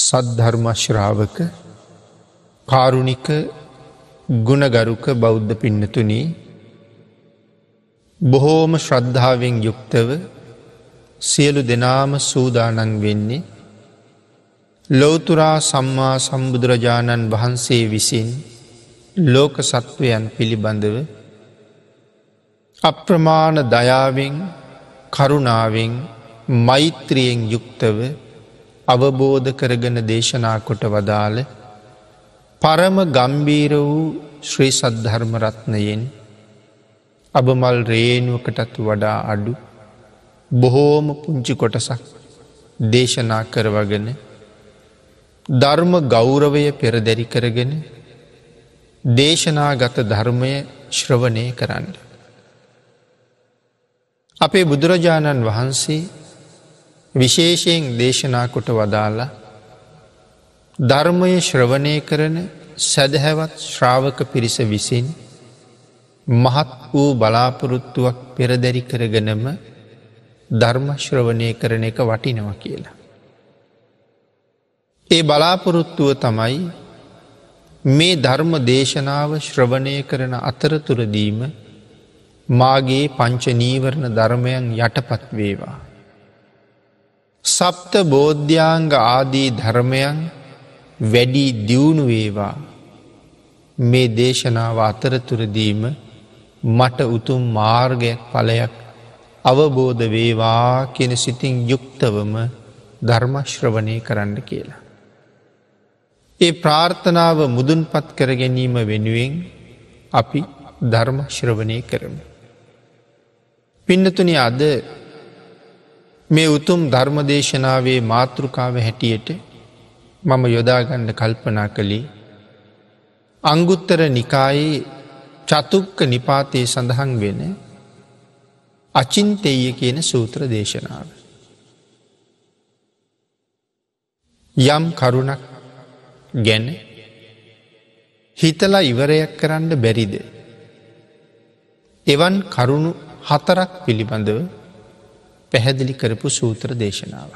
සද්ධර්මශ්‍රාවක කාරුණික ගුණගරුක බෞද්ධ පින්නතුනී බොහෝම ශ්‍රද්ධාවෙන් යුක්තව සියලු දෙනාම සූදානන් වෙන්නේ ලෝතුරා සම්මා සම්බුදුරජාණන් වහන්සේ විසින් ලෝක සත්වයන් පිළිබඳව අප්‍රමාණ දයාවෙන් කරුණාවෙන් මෛත්‍රියෙන් යුක්තව අවබෝධ කරගෙන දේශනා කොට වදාළ පරම ගම්බීර වූ ශ්‍රී සද්ධර්මරත්නයෙන් අබමල් රේනුවකටත් වඩා අඩු බොහෝම පුංචි කොටසක් දේශනා කරවගෙන ධර්ම ගෞරවය පෙරදැරි කරගෙන දේශනාගත ධර්මය ශ්‍රවණය කරන්න. අපේ බුදුරජාණන් වහන්සේ විශේෂයෙන් දේශනා කොට වදාලා ධර්මය ශ්‍රවණය කරන සැදහැවත් ශ්‍රාවක පිරිස විසින් මහත් වූ බලාපොරොත්තුවක් පෙරදැරි කරගනම ධර්මශ්‍රවණය කරන එක වටිනව කියලා. ඒ බලාපොරොත්තුව තමයි මේ ධර්ම දේශනාව ශ්‍රවණය කරන අතරතුරදීම මාගේ පංචනීවරණ ධර්මයන් යටපත් වේවා. සප්ත බෝද්ධ්‍යංග ආදී ධර්මයන් වැඩී දියුණු වේවා මේ දේශනාව අතරතුරදීම මට උතුම් මාර්ගයක් පලයක් අවබෝධ වේවා කෙන සිතින් යුක්තවම ධර්මශ්‍රවනය කරන්න කියලා. ඒ ප්‍රාර්ථනාව මුදුන්පත් කර ගැනීම වෙනුවෙන් අපි ධර්මශ්‍රවනය කරමු. පින්නතුනි අද මේ උතුම් ධර්මදේශනාවේ මාතෘකාව හැටියට මම යොදාගන්න කල්පනා කළේ අංගුත්තර නිකායේ චතුක්ක නිපාතයේ සඳහන් වෙන අචින්තෙය කියන සූත්‍ර දේශනාව. යම් කරුණක් ගැන හිතලා ඉවරයක් කරන්න බැරිද. එවන් කරුණු හතරක් පිළිබඳව පැහැදිලි කරපු සූත්‍ර දේශනාව.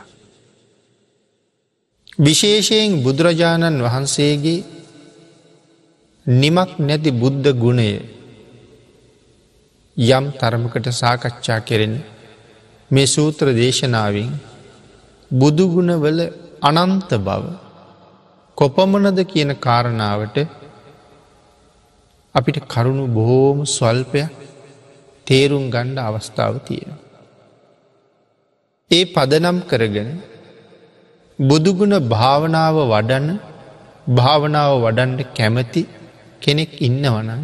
විශේෂයෙන් බුදුරජාණන් වහන්සේගේ නිමක් නැති බුද්ධ ගුණය යම් තරමකට සාකච්ඡා කෙරෙන මේ සූත්‍ර දේශනාවෙන් බුදුගුණවල අනන්ත බව කොපමනද කියන කාරණාවට අපිට කරුණු බොහෝම ස්වල්පයක් තේරුම් ගණ්ඩ අවස්ථාව තියෙනවා. ඒ පදනම් කරගෙන බුදුගුණ භාවනාව වඩන්න භාවනාව වඩන්ඩ කැමති කෙනෙක් ඉන්නවනං.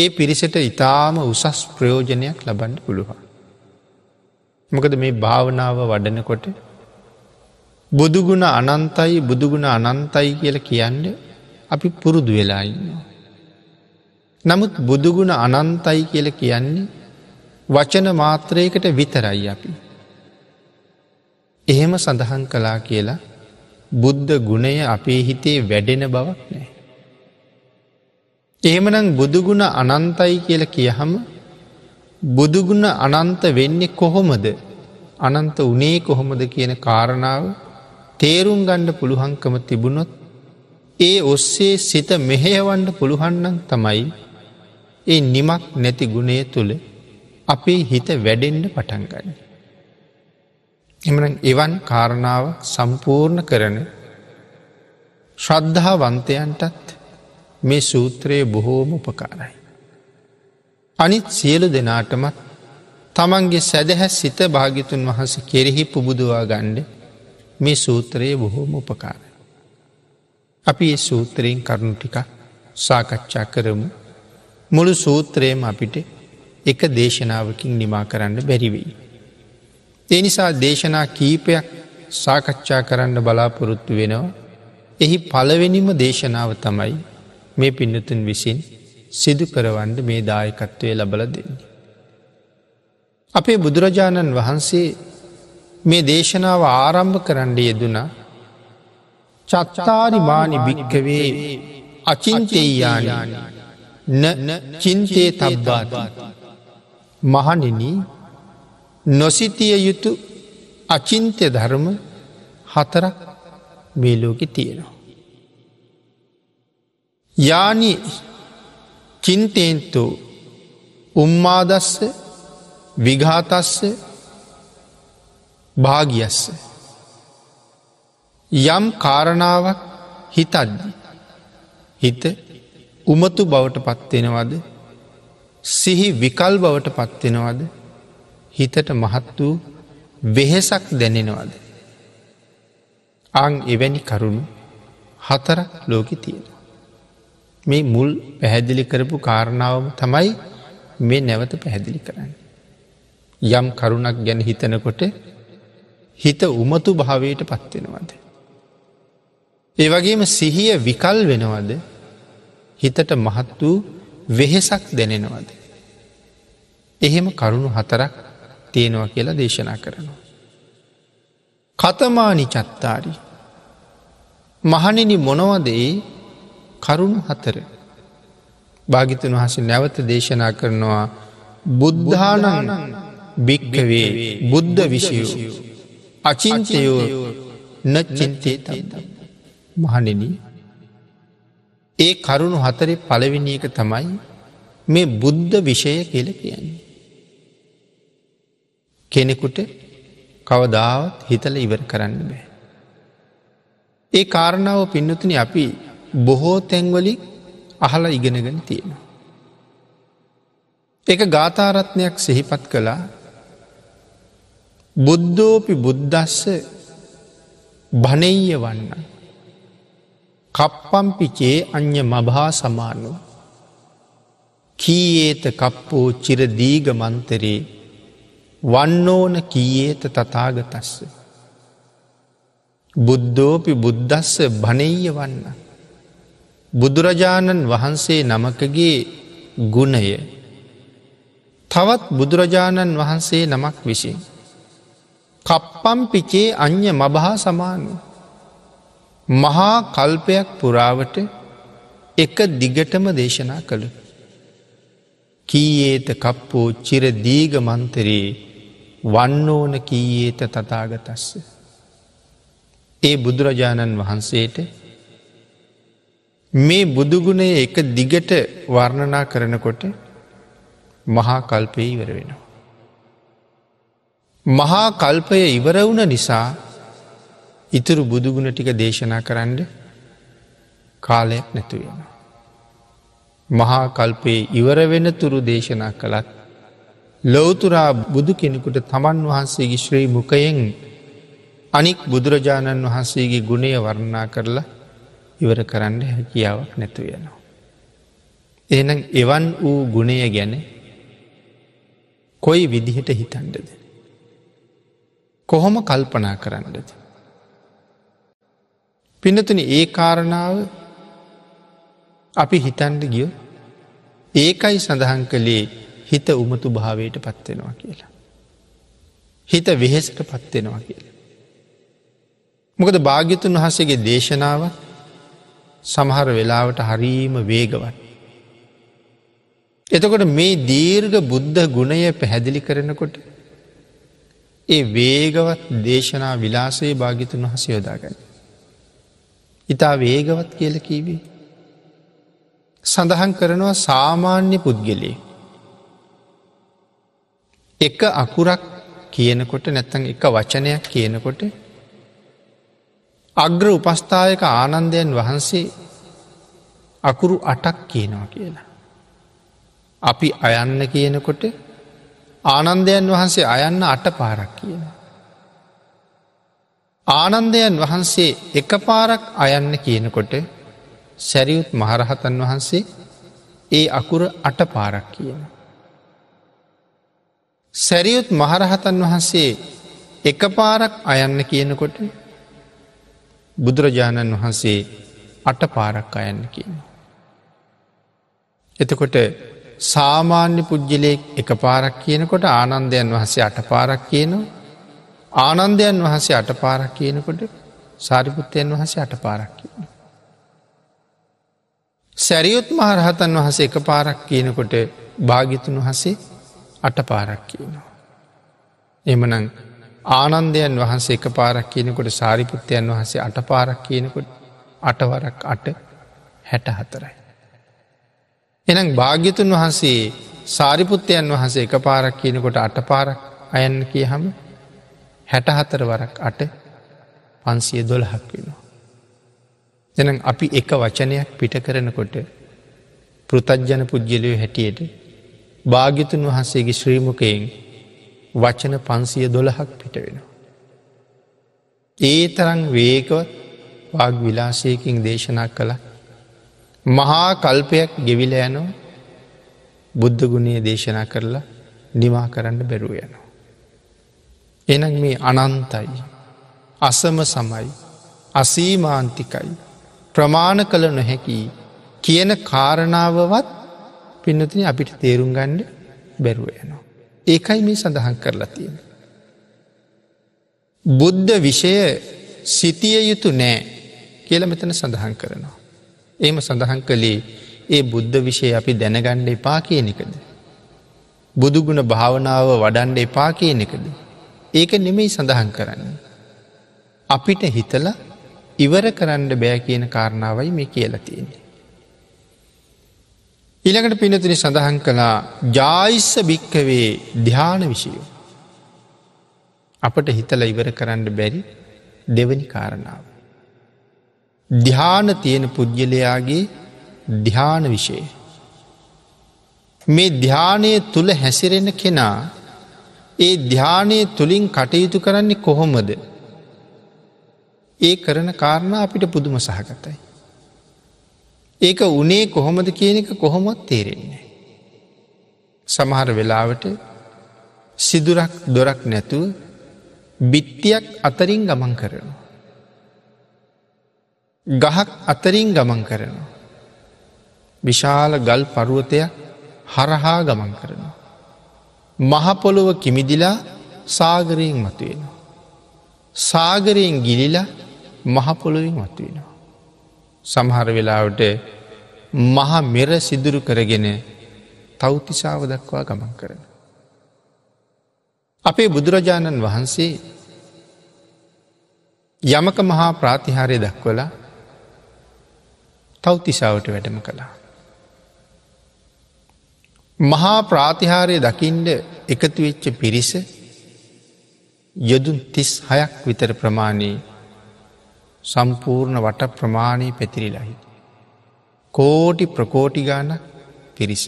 ඒ පිරිසට ඉතාම උසස් ප්‍රයෝජනයක් ලබන්න පුළුවන්. මොකද මේ භාවනාව වඩනකොට බුදුගුණ අනන්තයි බුදුගුණ අනන්තයි කියල කියන්න අපි පුරුදු වෙලා ඉන්නවා. නමුත් බුදුගුණ අනන්තයි කියල කියන්නේ වචන මාත්‍රයකට විතරයි අපි. එහෙම සඳහන් කලා කියලා බුද්ධ ගුණය අපේ හිතේ වැඩෙන බවක් නෑ. එහෙමනම් බුදුගුණ අනන්තයි කියල කියහම බුදුගුණ අනන්ත වෙන්නේ කොහොමද අනන්ත උනේ කොහොමද කියන කාරණාව තේරුම් ගණ්ඩ පුළුහංකම තිබුණොත් ඒ ඔස්සේ සිත මෙහෙයවන්ඩ පුළුහන්නන් තමයි ඒ නිමක් නැති ගුණේ තුළ අපේ හිත වැඩෙන්ඩ පටන්ගන්න. එම එවන් කාරණාව සම්පූර්ණ කරන ශ්‍රද්ධාවන්තයන්ටත් මේ සූත්‍රයේ බොහෝම උපකාරයි. අනිත් සියලු දෙනාටමත් තමන්ගේ සැදැහැ සිත භාගිතුන් වහස කෙරෙහි පුබුදවා ගණ්ඩ මේ සූත්‍රයේ බොහෝම උපකාරයි. අපි ඒ සූත්‍රයෙන් කරුණු ටික සාකච්ඡා කරමු මුළු සූත්‍රයම අපිට එක දේශනාවකින් නිමා කරන්න බැරිවෙයි. එනිසා දේශනා කීපයක් සාකච්ඡා කරන්න බලාපොරොත්තු වෙනවා. එහි පළවෙනිම දේශනාව තමයි මේ පින්නතුන් විසින් සිදු කරවන්ඩ මේ දායකත්වය ලබල දෙන්නේ. අපේ බුදුරජාණන් වහන්සේ මේ දේශනාව ආරම්භ කරන්න යෙදුනා චත්තාරිමානි භික්කවේ අචින්තෙයායාන න චින්තේ තබ්බාත මහනිනී නොසිතිය යුතු අචින්ත්‍ය ධර්ම හතරක් මේලෝකෙ තියෙනවා. යානි චින්තේන්තු උම්මාදස්ස විඝාතස්ස භාගියස්ස. යම් කාරණාවක් හිතද්ද. හිත උමතු බවට පත්වෙනවද සිහි විකල් බවට පත්වෙනවද හිතට මහත් වූ වෙහෙසක් දැනෙනවාද. අං එවැනි කරුණු හතරක් ලෝකෙ තියෙන. මේ මුල් පැහැදිලි කරපු කාරණාවම තමයි මේ නැවත පැහැදිලි කරන්න. යම් කරුණක් ගැන හිතනකොට හිත උමතු භාවයට පත්වෙනවාද. ඒ වගේම සිහිය විකල් වෙනවද හිතට මහත් වූ වෙහෙසක් දැනෙනවද. එහෙම කරුණු හතරක් තියෙනවා කියලා දේශනා කරනවා. කතමානි චත්තාරි මහනිනි මොනවදේ කරුණු හතර භාගිතන් වහසේ නැවත දේශනා කරනවා බුද්ධානන් භික්කවේ බුද්ධ විෂයෝ අචින්තයෝ නචින්තේ තද මහනෙන ඒ කරුණු හතරේ පළවිනි එක තමයි මේ බුද්ධ විෂය කියල කියන්නේ. කෙනෙකුට කවදාවත් හිතල ඉවර කරන්න බෑ. ඒ කාරණාව පින්නතුන අපි බොහෝ තැන්වලි අහල ඉගෙනගෙන තියෙන. එක ගාථාරත්නයක් සිහිපත් කළා බුද්ධෝපි බුද්ධස්ස භනෙය වන්න. කප්පම්පිචේ අ්‍ය මභා සමානුව කීයේත කප්පෝ චිරදීග මන්තරේ වන්නෝන කීයේත තතාගතස්ස. බුද්ධෝපි බුද්ධස්ස භනෙය වන්න. බුදුරජාණන් වහන්සේ නමකගේ ගුණය තවත් බුදුරජාණන් වහන්සේ නමක් විසින්. කප්පම්පිචේ අන්‍ය මබහා සමානු. මහා කල්පයක් පුරාවට එක දිගටම දේශනා කළ. කීයේත කප්පෝ චිර දීග මන්තරයේ වන්න ඕන කීයේත තතාගතස්ස. ඒ බුදුරජාණන් වහන්සේට මේ බුදුගුණය එක දිගට වර්ණනා කරනකොට මහා කල්පය ඉවර වෙනවා. මහා කල්පය ඉවර වුණ නිසා ඉතුරු බුදුගුණ ටික දේශනා කරන්න කාලයක් නැතුවෙන. මහා කල්පයේ ඉවර වෙන තුරු දේශනා කළත් ලෝතුරා බුදු කෙනෙකුට තමන් වහන්සේගේ ශ්‍රී මුකයෙන් අනික් බුදුරජාණන් වහන්සේගේ ගුණය වර්ණා කරලා ඉවර කරන්න හැකියාවක් නැතු වෙනවා. එනම් එවන් වූ ගුණය ගැන කොයි විදිහට හිතන්ඩද. කොහොම කල්පනා කරන්නද. පිනතුන ඒ කාරණාව අපි හිතන්ඩ ගිය ඒකයි සඳහන් කළේ හිත උමතු භාවයට පත්වෙනවා කියලා. හිත වෙහෙසට පත්වෙනවා කියල. මොකද භාග්‍යතුන් වහසගේ දේශනාව සමහර වෙලාවට හරීම වේගවත්. එතකොට මේ දීර්ග බුද්ධ ගුණය පැහැදිලි කරනකොට ඒ වේගවත් දේශනා විලාසේ භාගිතුන් වහස යොදාගන්න. ඉතා වේගවත් කියල කීවේ. සඳහන් කරනවා සාමාන්‍ය පුද්ගලේ එක අකුරක් කියනකොට නැත්තන් එක වචනයක් කියනකොට අග්‍ර උපස්ථායක ආනන්දයන් වහන්සේ අකුරු අටක් කියනවා කියලා. අපි අයන්න කියනකොට ආනන්දයන් වහන්සේ අයන්න අට පාරක් කියන. ආනන්දයන් වහන්සේ එක පාරක් අයන්න කියනකොට සැරියුත් මහරහතන් වහන්සේ ඒ අකුර අට පාරක් කියනවා. සැරියුත් මහරහතන් වහන්සේ එක පාරක් අයන්න කියනකොට බුදුරජාණන් වහන්සේ අට පාරක් අයන්න කියන. එතකොට සාමාන්‍ය පුද්ගලයෙක් එක පාරක් කියනකොට ආනන්දයන් වහසේ අට පාරක් කියනවා ආනන්දයන් වහසේ අට පාරක් කියනකොට සාරිපුත්තයන් වහසේ අට පාරක් කියන. සැරියුත් මහරහතන් වහසේ එක පාරක් කියනකොට භාගිතුන් වහසේ අට පාරක් කියනවා. එමනං ආනන්දයන් වහන්සේ එක පාරක් කියනකොට සාරිපුත්තයන් වහන්සේ අට පාරක් කියනකොට අටවරක් අට හැට හතරයි. එනම් භාග්‍යතුන් වහන්සේ සාරිපුත්තයන් වහන්සේ එක පාරක් කියනකොට අට පාරක් අයන්න කිය හම හැටහතර වරක් අට පන්සිය දොළහක් වෙනවා. එනම් අපි එක වචනයක් පිට කරනකොට පෘතජ්ජන පුද්ගලයෝ හැටියට භාගිතුන් වහන්සේගේ ශ්‍රීමකයෙන් වචන පන්සිය දොළහක් පිට වෙනවා. ඒ තරන් වේකවත් වාග විලාසයකින් දේශනා කළ මහා කල්පයක් ගෙවිල යනෝ බුද්ධගුණයේ දේශනා කරලා නිවා කරන්න බැරුව යනවා. එන මේ අනන්තයි අසම සමයි අසීමාන්තිකයි ප්‍රමාණ කළ නොහැකි කියන කාරණාවවත් පින්නතින අපිට තේරුම් ගණ්ඩ බැරුව යනවා. ඒකයි මේ සඳහන් කරලා තියෙන. බුද්ධ විෂය සිතිය යුතු නෑ කියල මෙතන සඳහන් කරනවා. ඒම සඳහන් කළේ ඒ බුද්ධ විෂය අපි දැනගණ්ඩ එපා කියන එකද. බුදුගුණ භාවනාව වඩන්ඩ එපා කියන එකද. ඒක නෙමෙයි සඳහන් කරන්න. අපිට හිතල ඉවර කරන්න බෑ කියන කාරණාවයි මේ කියලා තියෙන. ඊළඟට පිනතින සඳහන් කළා ජායිස්ස භික්කවේ ධ්‍යාන විෂයෝ. අපට හිතල ඉවර කරන්න බැරි දෙවනි කාරණාව. ධ්‍යාන තියෙන පුද්ගලයාගේ ධ්‍යාන විෂය. මේ ධ්‍යානය තුළ හැසිරෙන කෙනා ඒ ධ්‍යානය තුළින් කටයුතු කරන්නේ කොහොමද. ඒ කරන කාරණ අපිට පුදුම සහගතයි. ඒක උනේ කොහොමද කියන එක කොහොමොත් තේරෙන්නේ. සමහර වෙලාවට සිදුරක් දොරක් නැතුව බිත්තියක් අතරින් ගමන් කරනවා. ගහක් අතරින් ගමන් කරනවා. විශාල ගල් පරුවතයක් හරහා ගමන් කරනවා. මහපොළොව කිමිදිලා සාගරයෙන් මතුවෙනවා. සාගරයෙන් ගිලිලා මහපොළොවින් මතුවෙනවා. සමහර වෙලාවට මහා මෙර සිදුරු කරගෙන තෞතිසාව දක්වා ගමන් කරන. අපේ බුදුරජාණන් වහන්සේ යමක මහා ප්‍රාතිහාරය දක්වලා තෞතිසාවට වැඩම කළා. මහා ප්‍රාතිහාරය දකිින්ඩ එකතුවෙච්ච පිරිස යොදුන් තිස් හයක් විතර ප්‍රමාණයේ සම්පූර්ණ වට ප්‍රමාණී පැතිරිලාහි. කෝටි ප්‍රකෝටිගාන පිරිස.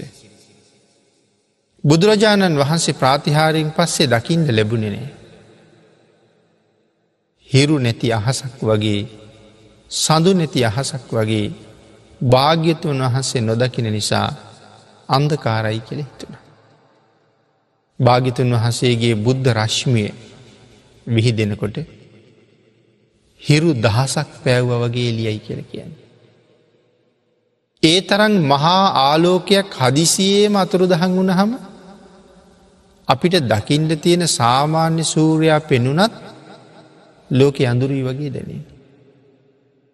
බුදුරජාණන් වහන්සේ ප්‍රාතිහාරයෙන් පස්සේ දකිින්ද ලැබුණනේ. හිරු නැති අහසක් වගේ සඳු නැති අහසක් වගේ භාග්‍යතුන් වහන්සේ නොදකින නිසා අන්දකාරයි කෙළ හිතුන. භාගිතුන් වහන්සේගේ බුද්ධ රශ්මිය විහි දෙනකොට හිරු දහසක් පැව්ව වගේ ලියයි කියර කියන්න. ඒ තරන් මහා ආලෝකයක් හදිසියේ මතුරු දහන් වුණ හම අපිට දකිින්ට තියෙන සාමාන්‍ය සූරයා පෙනුනත් ලෝකෙ අඳුරී වගේ දැනේ.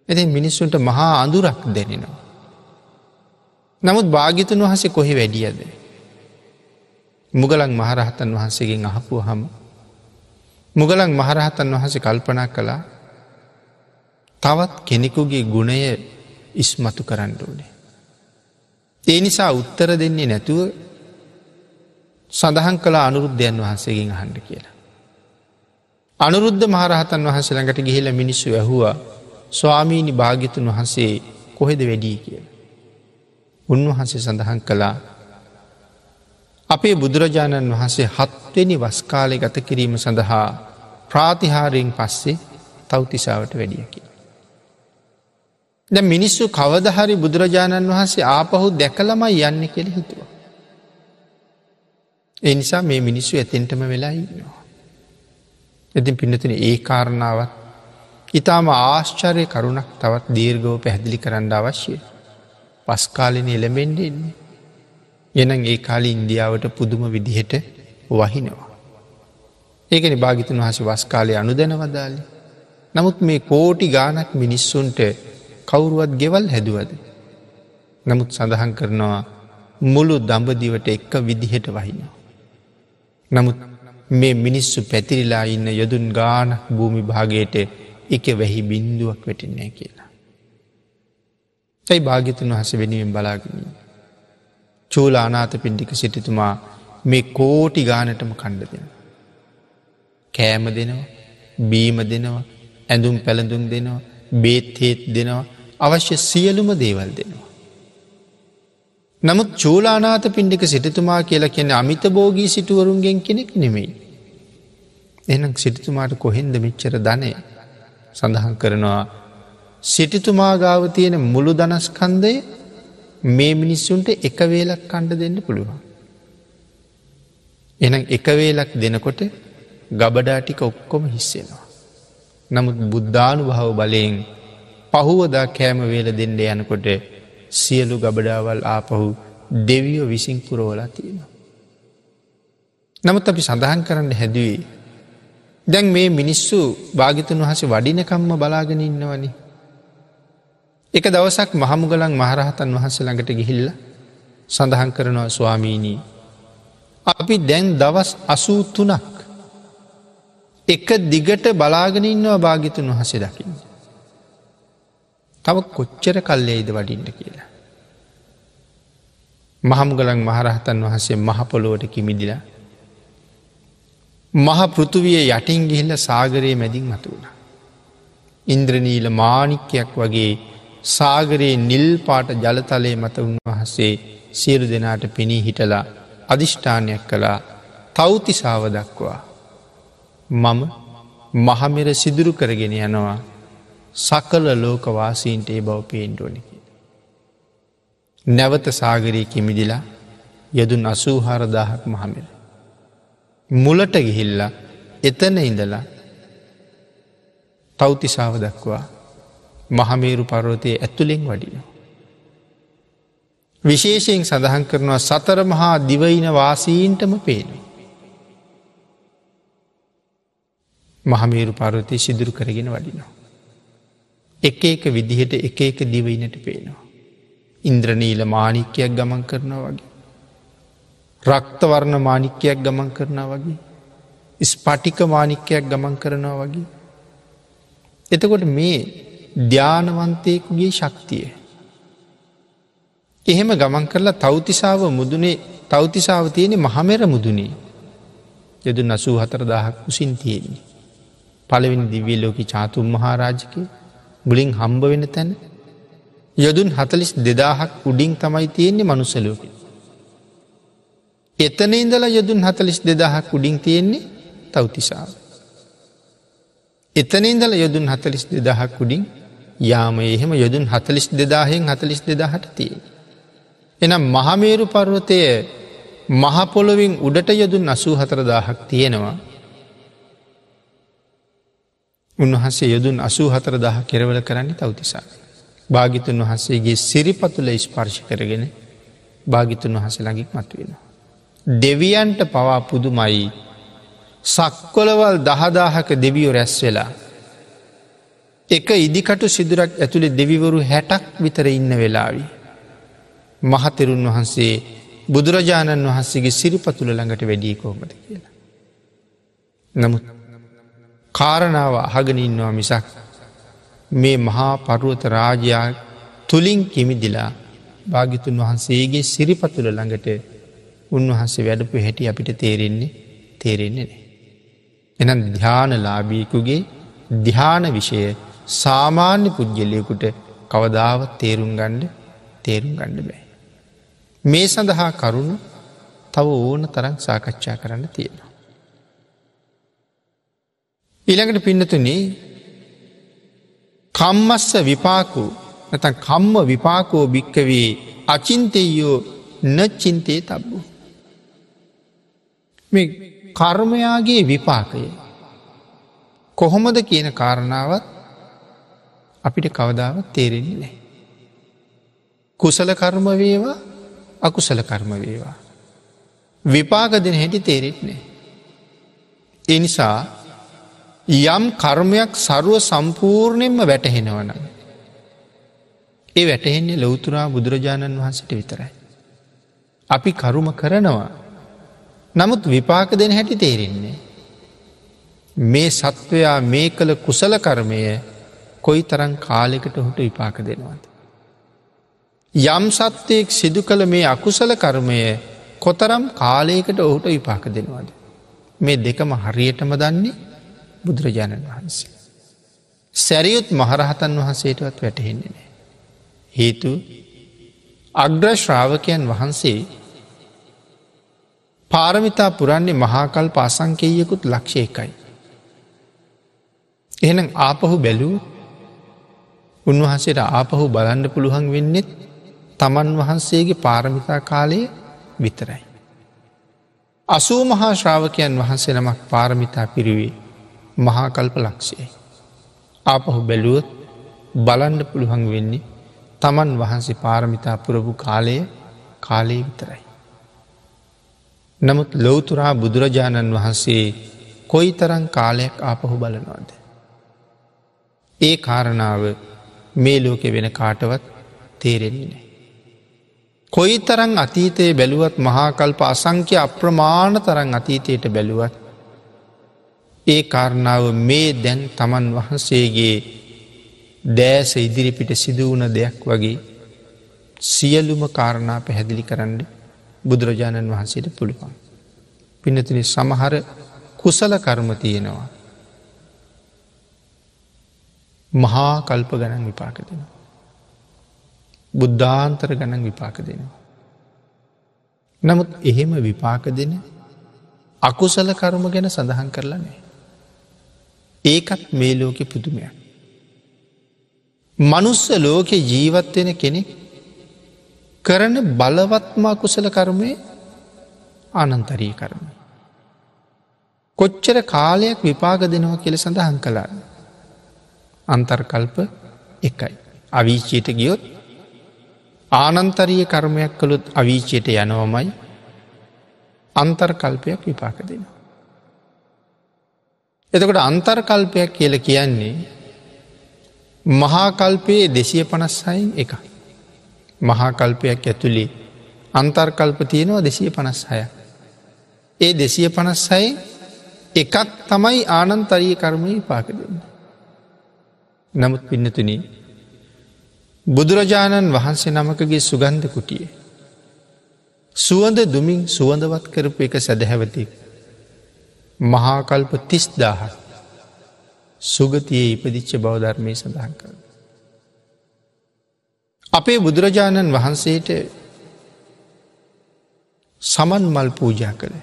ඇති මිනිස්සුන්ට මහා අඳුරක් දෙනෙනවා. නමුත් භාගිතන් වහසේ කොහෙ වැඩියද. මුගලන් මහරහතන් වහන්සේගෙන් අහපු හම. මුගලන් මහරහතන් වහසේ කල්පනා කලා තවත් කෙනෙකුගේ ගුණය ඉස්මතු කරන්න ඕනේ. ඒ නිසා උත්තර දෙන්නේ නැතුව සඳහන් කළ අනුරුද්ධයන් වහන්සේගෙන් අහන්ඩ කියලා. අනුරුද්ධ මහරහතන් වහන්සේ ළඟට ගිහිල මිනිස්සු ඇහුවා ස්වාමීණි භාගිතුන් වහන්සේ කොහෙද වැඩී කියලා. උන්වහන්සේ සඳහන් කළා අපේ බුදුරජාණන් වහන්සේ හත්වෙනි වස්කාලය ගත කිරීම සඳහා ප්‍රාතිහාරයෙන් පස්සේ තවතිසාාවට වැඩියකි. ද මිනිස්සු කවදහරි බුදුරජාණන් වහන්සේ ආපහු දැකළමයි යන්න කෙළ හිතුව. එනිසා මේ මිනිස්සු ඇතෙන්ටම වෙලා ඉන්නවා. ඇතින් පිනතින ඒ කාරණාවත් ඉතාම ආශ්චරය කරුණක් තවත් දීර්ගව පැහැදිලි කරන්න අවශ්‍යය. පස්කාලන එළමෙන්ඩ එන්නේ. එනම් ඒ කාලි ඉන්දියාවට පුදුම විදිහට වහිනවා. ඒකනි භාගිතන් වහස වස්කාලය අනුදැනවදාලි. නමුත් මේ කෝටි ගානක් මිනිස්සුන්ට කවුරුවත් ගෙවල් හැදුවද. නමුත් සඳහන් කරනවා මුළු දඹදිවට එක්ක විදිහට වහිනවා. නමුත් මේ මිනිස්සු පැතිරිලා ඉන්න යොදුන් ගාන භූමි භාගයට එක වැහි බින්දුවක් වැටින්නේ කියලා. ඇයි භාගිතුන් වහස වෙනුවෙන් බලාගෙන. චූල අනාත පින්ඩික සිටිතුමා මේ කෝටි ගානටම කණ්ඩ දෙෙන. කෑම දෙනවා බීම දෙනවා ඇඳුම් පැළඳුම් දෙනවා බේත්හෙත් දෙනවා අවශ්‍ය සියලුම දේවල් දෙනවා. නමුත් චූලානාත පින්ඩික සිටතුමා කියලා කියෙන අමිත බෝගී සිටුවරුන්ගෙන් කෙනෙක් නෙමෙයි. එනම් සිටතුමාට කොහෙන්ද මිච්චර ධනය සඳහන් කරනවා සිටිතුමා ගාව තියෙන මුළු දනස්කන්දය මේ මිනිස්සුන්ට එක වේලක් කණ්ඩ දෙන්න පුළුවන්. එනම් එක වේලක් දෙනකොට ගබඩා ටික ඔක්කොම හිස්සෙනවා. නමුත් බුද්ධානු භාව බලයෙන් පහුවදා කෑම වේල දෙන්න යනකොට සියලු ගබඩාවල් ආපහු දෙවියෝ විසින් පුරෝලා තියෙන. නමුත් අපි සඳහන් කරන්න හැදුවේ. දැන් මේ මිනිස්සු භාගිතන් වහස වඩිනකම්ම බලාගෙන ඉන්නවනි. එක දවසක් මහමුගලන් මහරහතන් වහන්ස ළඟට ගිහිල්ල සඳහන් කරනවා ස්වාමීණී. අපි දැන් දවස් අසූ තුනක් එක දිගට බලාගෙන ඉන්නවා භාගිතන් වහසේ දකින්න. තව කොච්චර කල්ලෙයිද වඩින්ට කියලා. මහමුගලන් මහරහතන් වහන්සේ මහපොලෝට කිමිදිල. මහ පෘතුවිය යටින් ගිහිල්ල සාගරයේ මැදින් මතුවුණ. ඉන්ද්‍රනීල මානික්‍යයක් වගේ සාගරයේ නිල් පාට ජලතලේ මත උන්වහන්සේ සියලු දෙනාට පෙනී හිටලා අධිෂ්ඨානයක් කළා තෞතිසාව දක්වා. මම මහමෙර සිදුරු කරගෙන යනවා සකල ලෝකවාසීන්ට ඒ බව පේන්ටුවනකි. නැවත සාගරය කිමිදිලා යදුන් අසූ හාරදාහක් මහමිර. මුලට ගිහිල්ල එතන ඉඳලා තෞතිසාව දක්වා මහමේරු පරවතය ඇතුළෙෙන් වඩිනවා. විශේෂයෙන් සඳහන් කරනවා සතර මහා දිවයින වාසීන්ටම පේනවා. මහමේරු පරවතය සිදුරු කරගෙන වඩිනවා. එක එක විදිහට එක එක දිවයිනට පේනවා. ඉන්ද්‍රනීල මානික්‍යයක් ගමන් කරනවා වගේ. රක්තවර්ණ මානික්‍යයක් ගමන් කරනා වගේ. ස්පටික මානික්‍යයක් ගමන් කරනවා වගේ. එතකොට මේ ධ්‍යානවන්තයකුගේ ශක්තිය. එහෙම ගමන් කරලා තෞතිසාව මුදුනේ තෞතිසාව තියෙනෙ මහමෙර මුදුනේ යදු නසූ හතර දහක් උසින් තියෙන්නේ. පළවෙනි දිවිල්ලෝක චාතුම් මහාරාජකය මුලින් හම්බ වෙන තැන යොදුන් හතලිස් දෙදාහක් උඩින් තමයි තියෙන්නේ මනුසලෝක. එතන ඉඳලා යොදුන් හතලිස් දෙදාහක් උඩින් තියෙන්නේ තවතිසාාව. එතන ඉඳල යොදුන් හතලිස් දෙදහක් උඩින් යාම එහෙම යොදුන් හතලිස් දෙදාහෙන් හතලිස් දෙදහට තියෙන. එනම් මහමේරු පර්වතය මහපොළොවින් උඩට යොදුන් අසූ හතරදාහක් තියෙනවා උන්වහන්සේ යොදුන් අසූ හතර දහ කෙරවල කරන්නේ තවතිසා. භාගිතුන් වහන්සේගේ සිරිපතුල ස්පර්ශ කරගෙන භාගිතුන් වහස ලඟික් මත්වෙනවා. දෙවියන්ට පවා පුදුමයි සක්කොලවල් දහදාහක දෙවියෝ රැස් වෙලා. එක ඉදිකටු සිදුරක් ඇතුළේ දෙවිවරු හැටක් විතර ඉන්න වෙලාවී. මහතෙරුන් වහන්සේ බුදුරජාණන් වහන්සේගේ සිරිපතුළ ළඟට වැඩී කොහොමද කියලා. නමුත් කාරණාව අහගෙන ඉන්නවා මිසක් මේ මහා පරුවත රාජයා තුළින් කෙමිදිලා භාගිතුන් වහන්සේගේ සිරිපතුළ ළඟට උන්වහන්සේ වැඩපු හැටි අපිට තේරෙන්නේ තේරෙන්නේ නෑ. එනම් ධ්‍යානලාබීකුගේ දිහාන විෂය සාමාන්‍ය පුද්ගලයකුට කවදාවත් තේරුම් ගණ්ඩ තේරුම් ගණ්ඩ බෑ. මේ සඳහා කරුණු තව ඕන තරන් සාකච්ඡා කරන්න තියෙනවා. ඊළඟට පින්නතුනි කම්මස්ස විපාකු නතන් කම්ම විපාකෝ භික්කවේ අචින්තයෝ නච්චින්තය තබ්බු. මේ කර්මයාගේ විපාකය කොහොමද කියන කාරණාවත් අපිට කවදාවත් තේරෙන්නේ නෑ. කුසල කර්ම වේවා අකුසල කර්ම වේවා. විපාක දෙන හැටි තේරෙත් නෑ. එනිසා යම් කර්මයක් සරුව සම්පූර්ණයෙන්ම වැටහෙනවනම්. ඒ වැටහෙන්නේ ලොවතුරා බුදුරජාණන් වහන්සට විතරයි. අපි කරුම කරනවා. නමුත් විපාක දෙන හැටි තේරෙන්නේ. මේ සත්වයා මේ කළ කුසල කර්මය කොයි තරන් කාලෙකට හොට විපාක දෙනවද. යම් සත්වයෙක් සිදු කළ මේ අකුසල කර්මය කොතරම් කාලයකට ඔහුට විපාක දෙනවද. මේ දෙකම හරියටම දන්නේ බුදුරජාණන් වහන්සේ. සැරියුත් මහරහතන් වහන්සේටවත් වැටහෙන්නේ නෑ. හේතු අග්‍ර ශ්‍රාවකයන් වහන්සේ පාරමිතා පුරන්නේ මහාකල් පාසංකේයකුත් ලක්ෂයකයි. එහෙනම් ආපහු බැලූ උන්වහන්සේට ආපහු බලන්න පුළුවන් වෙන්නෙත් තමන් වහන්සේගේ පාරමිතා කාලයේ විතරයි. අසූ මහා ශ්‍රාවකයන් වහන්සේ නමක් පාරමිතා පිරිවේ මහාකල්ප ලක්ෂයයි. ආපහු බැලුවොත් බලන්ඩ පුළුහන් වෙන්නේ තමන් වහන්සේ පාරමිතා පුරපු කාලය කාලය විතරයි. නමුත් ලොවතුරා බුදුරජාණන් වහන්සේ කොයි තරං කාලයක් ආපහු බලනවාද. ඒ කාරණාව මේ ලෝකෙ වෙන කාටවත් තේරෙන්නේ නෑ. කොයි තරං අතීතයේ බැලුවත් මහාකල්ප අසංක්‍ය අප්‍රමාණ තරං අතීතයට බැලුවත් ඒ කාරණාව මේ දැන් තමන් වහන්සේගේ දෑස ඉදිරිපිට සිදුවුණ දෙයක් වගේ සියලුම කාරණා පැහැදිලි කරන්න බුදුරජාණන් වහන්සේට පුළුවන්. පිනතින සමහර කුසල කර්ම තියෙනවා. මහා කල්ප ගණන් විපාක දෙනවා. බුද්ධාන්තර ගණන් විපාක දෙනවා. නමුත් එහෙම විපාක දෙන අකුසල කර්ම ගැන සඳහන් කරලා නෑ. ඒකත් මේ ලෝකෙ පුදුමයක්. මනුස්ස ලෝකෙ ජීවත්වෙන කෙනෙක් කරන බලවත්මා කුසල කර්මය අනන්තරී කරම. කොච්චර කාලයක් විපාග දෙනව කෙළ සඳහන් කළා. අන්තර්කල්ප එකයි. අවීචයට ගියොත් ආනන්තරීය කර්මයක් කළුත් අවීචයට යනවමයි අන්තර්කල්පයක් විපාක දෙනවා. එතකොට අන්තර්කල්පයක් කියල කියන්නේ මහාකල්පයේ දෙසිය පනස්සයින් එක. මහාකල්පයක් ඇතුළි අන්තර්කල්ප තියෙනවා දෙසිය පනස් හය. ඒ දෙසිය පනස්සයි එකක් තමයි ආනන්තරිය කර්මය පාකරන්න. නමුත් පින්නතුන බුදුරජාණන් වහන්සේ නමකගේ සුගන්ධ කුටියේ. සුවඳ දුමින් සුවඳවත් කරපු එක සැදැහැවතික්. මහාකල්ප තිස්දාහ සුගතියේ ඉපදිච්ච බෞධර්මය සඳහන් කර. අපේ බුදුරජාණන් වහන්සේට සමන් මල් පූජා කළ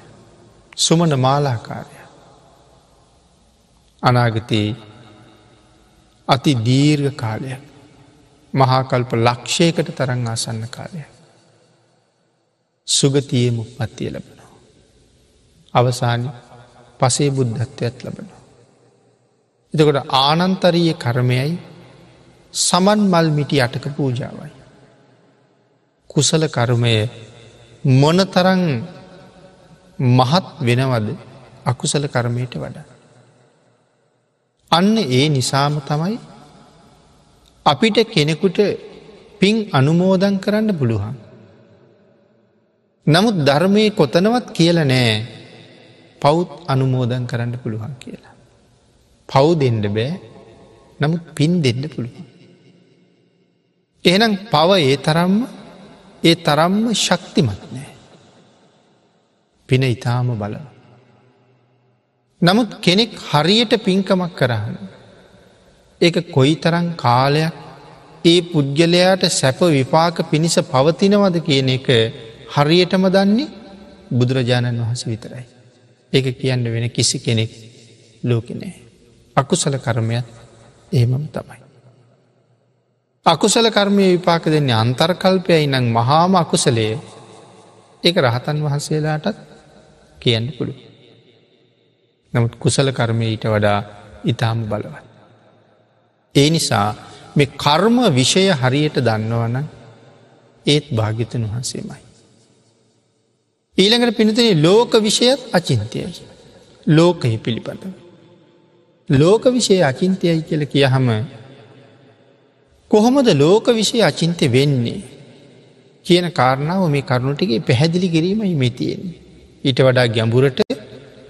සුමන මාලාකාරය අනාගතයේ අති දීර්ඝ කාලයක් මහාකල්ප ලක්ෂයකට තරං ආසන්න කාලයක් සුගතියේ මුක්පත්තිය ලබනවා අවසානි පසේ බුද්ධත්වයක් ලබන. එතකොට ආනන්තරයේ කර්මයයි සමන් මල් මිටි අටක පූජාවයි. කුසල කර්මය මොනතරං මහත් වෙනවද අකුසල කර්මයට වඩ. අන්න ඒ නිසාම තමයි අපිට කෙනෙකුට පින් අනුමෝදන් කරන්න පුළුවන්. නමුත් ධර්මයේ කොතනවත් කියල නෑ පෞද් අනුමෝදන් කරන්න පුළුවන් කියලා. පව් දෙන්න බෑ නමුත් පින් දෙන්න පුළුවන්. එහනම් පව ඒ තරම්ම ඒ තරම්ම ශක්තිමත් නෑ. පින ඉතාම බල. නමුත් කෙනෙක් හරියට පින්කමක් කරහන. ඒ කොයි තරන් කාලයක් ඒ පුද්ගලයාට සැප විපාක පිණිස පවතිනවද කියන එක හරියටම දන්නේ බුදුරජාණන් වහස විතරයි. ඒක කියන්න වෙන කිසි කෙනෙක් ලෝකනෑ. අකුසල කර්මයත් ඒමම තමයි. අකුසල කර්මය විපාක දෙන්නේ අන්තර්කල්පයයි නං මහාම අකුසලය ඒක රහතන් වහන්සේලාටත් කියන්න පුළු. නමුත් කුසල කර්මය ඊට වඩා ඉතාම බලවත්. ඒ නිසා මේ කර්ම විෂය හරියට දන්නවන ඒත් භාගිතන් වහන්සේමයි. ඊළඟට පිනතින ලෝක විෂයත් අචින්තයයි. ලෝකහි පිළිබඳ. ලෝක විෂය අචින්තයයි කියල කියහම කොහොමද ලෝක විෂය අචින්තය වෙන්නේ කියන කාරණාව මේ කරුණුටිගේ පැහැදිලි කිරීමයි මෙතියෙන්නේ. ඊට වඩා ගැඹුරට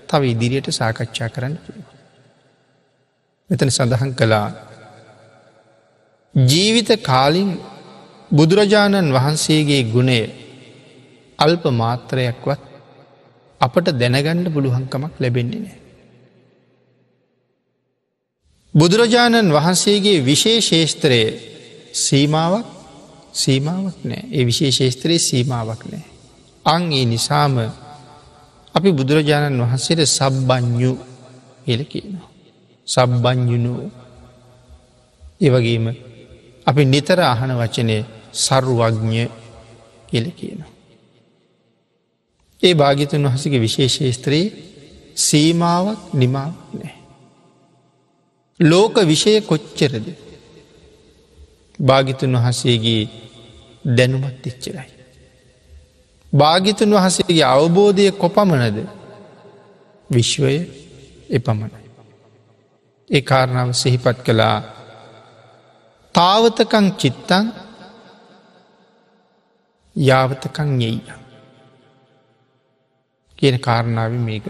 තව ඉදිරියට සාකච්ඡා කරන්න පුළුව. මෙතන සඳහන් කළා ජීවිත කාලින් බුදුරජාණන් වහන්සේගේ ගුණේ අල්ප මාත්‍රයක්වත් අපට දැනගණ්ඩ පුළුවන්කමක් ලැබෙන්නේ නෑ. බුදුරජාණන් වහන්සේගේ විශේෂේෂත්‍රය සීමාවක් සීමාවක් නෑ ඒ විශේෂේෂත්‍රයේ සීමාවක් නෑ. අං ඒ නිසාම අපි බුදුරජාණන් වහන්සේට සබ්බඥු කියල කියනවා. සබ්බඥුණු ඒවගේම අපි නිතර අහන වචනය සරුවඥ කියල කියනවා. ඒ භාගිතුන් වහසගේ විශේෂේස්ත්‍රයේ සීමාවක් නිමා නෑ. ලෝක විෂය කොච්චරද භාගිතුන් වහසේගේ දැනුමත් එච්චරයි. භාගිතුන් වහසේගේ අවබෝධය කොපමණද විශ්වය එපමණයි. ඒ කාරණාව සිහිපත් කළා තාවතකං චිත්තන් යාවතකං යෙයිනම්. කියන කාරණාව මේක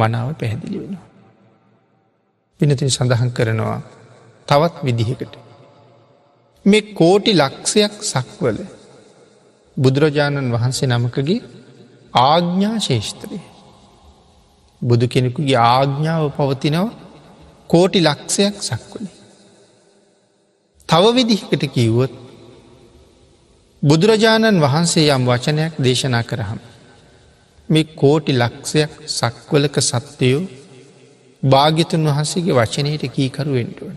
මනාව පැහැදිලි වෙනවා. පිනතින් සඳහන් කරනවා තවත් විදිහකට. මේ කෝටි ලක්ෂයක් සක්වල බුදුරජාණන් වහන්සේ නමකගේ ආග්ඥා ශේෂත්‍රය. බුදු කෙනෙකුගේ ආග්ඥාව පවතිනව කෝටි ලක්ෂයක් සක්වල. තව විදිහකට කිව්වොත් බුදුරජාණන් වහන්සේ යම් වචනයක් දේශනා කරහම. මේ කෝටි ලක්ෂයක් සක්වලක සත්‍යයෝ භාගිතුන් වහන්සේගේ වචනයට කීකරුවෙන්ටුවන.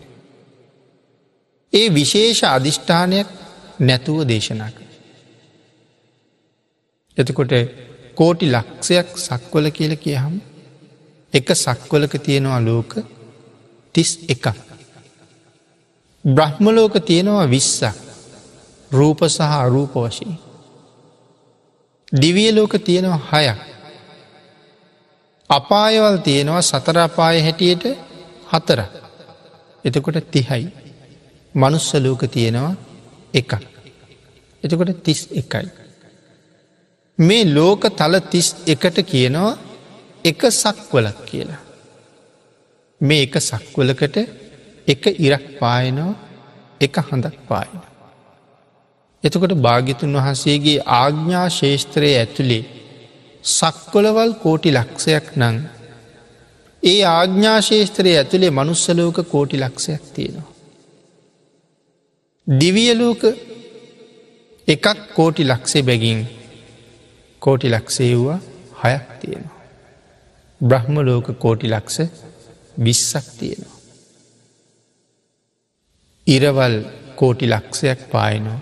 ඒ විශේෂ අධිෂ්ඨානයක් නැතුව දේශනා කර. එතකොට කෝටි ලක්ෂයක් සක්වල කියල කියහම් එක සක්වලක තියෙනවා ලෝක තිස් එකක්. බ්‍රහ්මලෝක තියෙනවා විස්සක් රූප සහ අරූප වශී. දිවියලෝක තියෙනවා හයක්. අපායවල් තියෙනවා සතරාපාය හැටියට හතර. එතකොට තිහයි. මනුස්සලෝක තියෙනවා එක. එතකොට තිස් එකයි. මේ ලෝක තල තිස් එකට කියනවා එක සක්වලක් කියලා. මේ එක සක්වලකට එක ඉරක් පායනෝ එක හඳක් පායනවා. එතකොට භාගිතුන් වහන්සේගේ ආග්ඥා ශේෂත්‍රයේ ඇතුළේ සක්කොලවල් කෝටි ලක්ෂයක් නං. ඒ ආග්ඥා ශේෂත්‍රයේ ඇතුළේ මනුස්සලෝක කෝටි ලක්ෂයක් තියෙනවා. දිවියලෝක එකක් කෝටි ලක්සේ බැගින් කෝටි ලක්සේව්වා හයක් තියෙනවා. බ්‍රහ්ම ලෝක කෝටි ලක්ස විස්සක් තියෙනවා. ඉරවල් කෝටි ලක්ෂයක් පායනවා.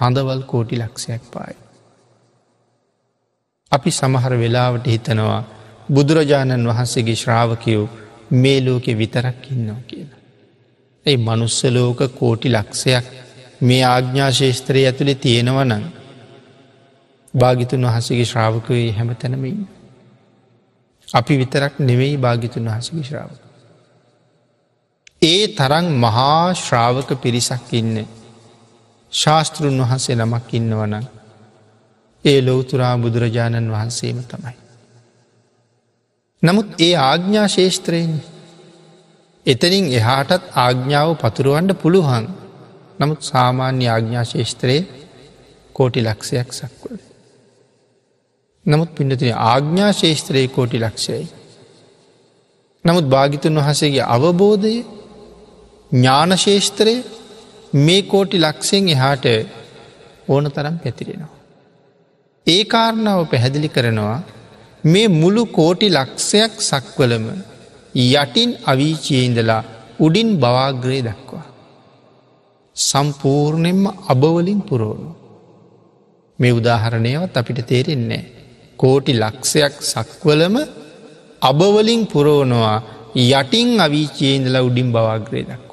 හඳවල් කෝටි ලක්ෂයක් පායි. අපි සමහර වෙලාවට හිතනවා බුදුරජාණන් වහන්සේගේ ශ්‍රාවකයෝ මේ ලෝකෙ විතරක් ඉන්නවා කියලා. ඒ මනුස්සලෝක කෝටි ලක්ෂයක් මේ ආග්ඥාශේෂත්‍රය ඇතුළි තියෙනවනන් භාගිතුන් වහසගේ ශ්‍රාවකයේ හැම තැනමින්. අපි විතරක් නෙවෙයි භාගිතුන් වහසගේ ශ්‍රාවක. ඒ තරන් මහා ශ්‍රාවක පිරිසක් ඉන්න ශාස්තෘන් වහන්සේ ළමක් ඉන්නවනන් ඒ ලොවතුරා බුදුරජාණන් වහන්සේම තමයි. නමුත් ඒ ආග්ඥා ශේෂත්‍රයෙන් එතනින් එහාටත් ආග්ඥාව පතුරුවන්ඩ පුළුවන් නමුත් සාමාන්‍ය ආග්ඥා ශේෂත්‍රයේ කෝටි ලක්ෂයක් සක්වල. නමුත් පිඩතින ආග්ඥා ශේෂත්‍රයේ කෝටි ලක්ෂයයි. නමුත් භාගිතුන් වහසේගේ අවබෝධය ඥානශේෂත්‍රයේ මේ කෝටි ලක්ෂයෙන් එහාට ඕන තරම් පැතිරෙනවා. ඒ කාරණාව පැහැදිලි කරනවා මේ මුළු කෝටි ලක්ෂයක් සක්වලම යටින් අවීචයඉඳලා උඩින් බවාග්‍රය දක්වා. සම්පූර්ණයෙන්ම අබවලින් පුරෝණු. මේ උදාහරණයවත් අපිට තේරෙන්නේ. කෝටි ලක්ෂයක් සක්වලම අබවලින් පුරෝනවා යටින් අවීචයේඉඳලා උඩින් බවාග්‍රය දක්.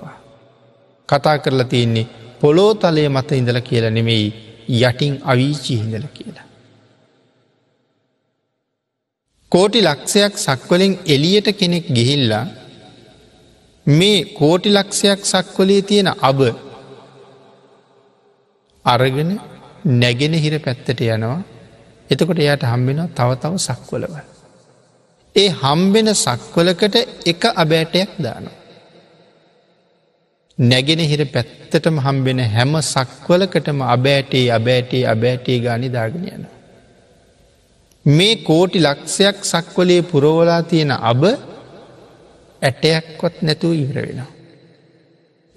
කතා කරලා තියෙන්නේ පොලෝතලය මත ඉඳල කියලා නෙමෙයි යටින් අවිචී හිඳල කියලා. කෝටි ලක්ෂයක් සක්වලින් එලියට කෙනෙක් ගිහිල්ලා මේ කෝටි ලක්ෂයක් සක්වලේ තියෙන අබ අරගෙන නැගෙනහිර පැත්තට යනවා එතකොට එයට හම්බෙන තව තව සක්වලව. ඒ හම්බෙන සක්වලකට එක අබෑටයක් දානවා. නැගෙනහිර පැත්තටම හම්බෙන හැම සක්වලකටම අබෑටේ අබෑටේ අබෑටේ ගානි දාගෙනයන. මේ කෝටි ලක්ෂයක් සක්වලේ පුරෝවලා තියෙන අබ ඇටයක්වත් නැතුව ඉවර වෙනවා.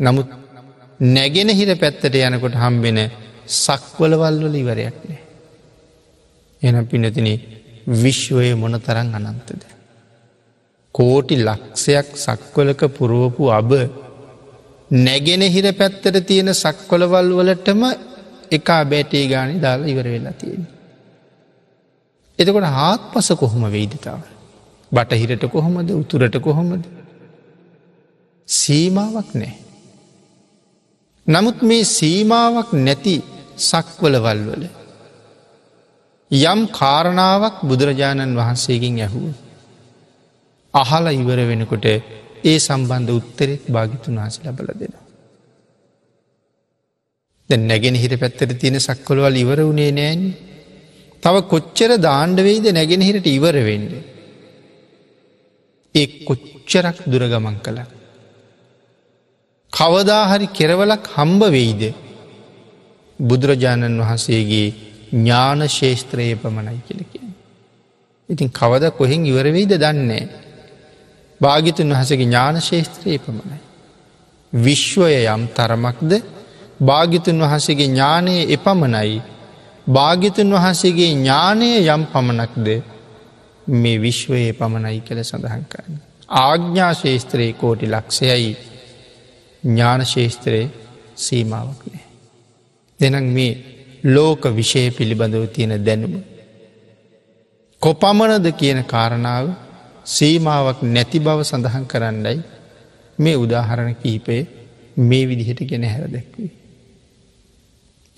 නමුත් නැගෙනහිර පැත්තට යනකොට හම්බෙන සක්වලවල්වල ඉවරයක් නෑ. එන පිනතින විශ්වය මොන තරන් අනන්තද. කෝටි ලක්ෂයක් සක්වලක පුරුවපු අබ නැගෙනහිර පැත්තට තියෙන සක්කොලවල් වලටම එකා බැටේ ගානි දාලා ඉවර වෙලා තියෙන. එතකොට හාත් පස කොහොම වෙයිදතාව. බටහිරට කොහොමද උතුරට කොහොමද. සීමාවක් නෑ. නමුත් මේ සීමාවක් නැති සක්වලවල් වල. යම් කාරණාවක් බුදුරජාණන් වහන්සේකින් ඇහුව. අහලා ඉවර වෙනකොට ඒ සම්බන්ධ උත්තරෙත් භාගිතුන් වහස ලබල දෙනවා. දැ නැගෙන හිට පැත්තට තියෙන සක්කොළවල් ඉවර වුණේ නෑන් තව කොච්චර දාණ්ඩවෙයිද නැගෙනහිරට ඉවර වෙන්ඩ. ඒ කොච්චරක් දුරගමන් කළ. කවදාහරි කෙරවලක් හම්බ වෙයිද බුදුරජාණන් වහන්සේගේ ඥාන ශේෂත්‍රයේ පමණයි කලකෙන. ඉතින් කවද කොහෙන් ඉවරවෙයිද දන්නේ. භාගිතුන් වහසගේ ඥාන ශේත්‍රයේ පමණයි. විශ්වය යම් තරමක්ද භාගිතුන් වහන්සේගේ ඥානයේ එපමණයි භාගිතුන් වහන්සේගේ ඥානය යම් පමණක්ද මේ විශ්වයේ පමණයි කළ සඳහන් කරන්න. ආග්ඥා ශේස්ත්‍රයේ කෝටි ලක්ෂයයි ඥාන ශේස්ත්‍රයේ සීමාවක් නෑ. දෙනම් මේ ලෝක විෂය පිළිබඳව තියෙන දැනුම. කොපමණද කියන කාරණාව සීමාවක් නැති බව සඳහන් කරන්නයි මේ උදාහරණ කීපය මේ විදිහට ගෙන හැර දැක්වේ.